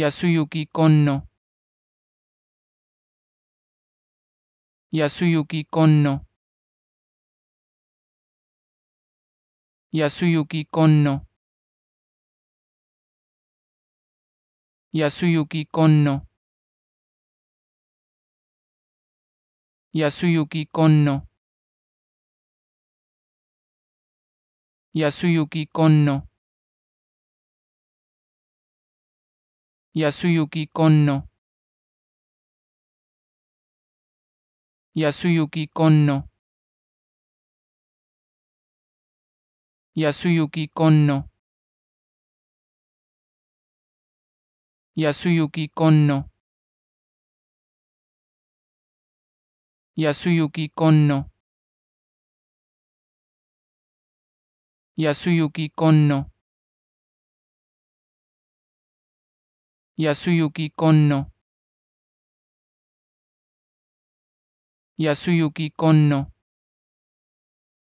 Yasuyuki Konno. Yasuyuki Konno. Yasuyuki Konno. Yasuyuki Konno. Yasuyuki Konno. Yasuyuki Konno. Yasuyuki Konno. Yasuyuki Konno. Yasuyuki Konno. Yasuyuki Konno. Yasuyuki Konno. Yasuyuki Konno. Yasuyuki Konno. Yasuyuki Konno.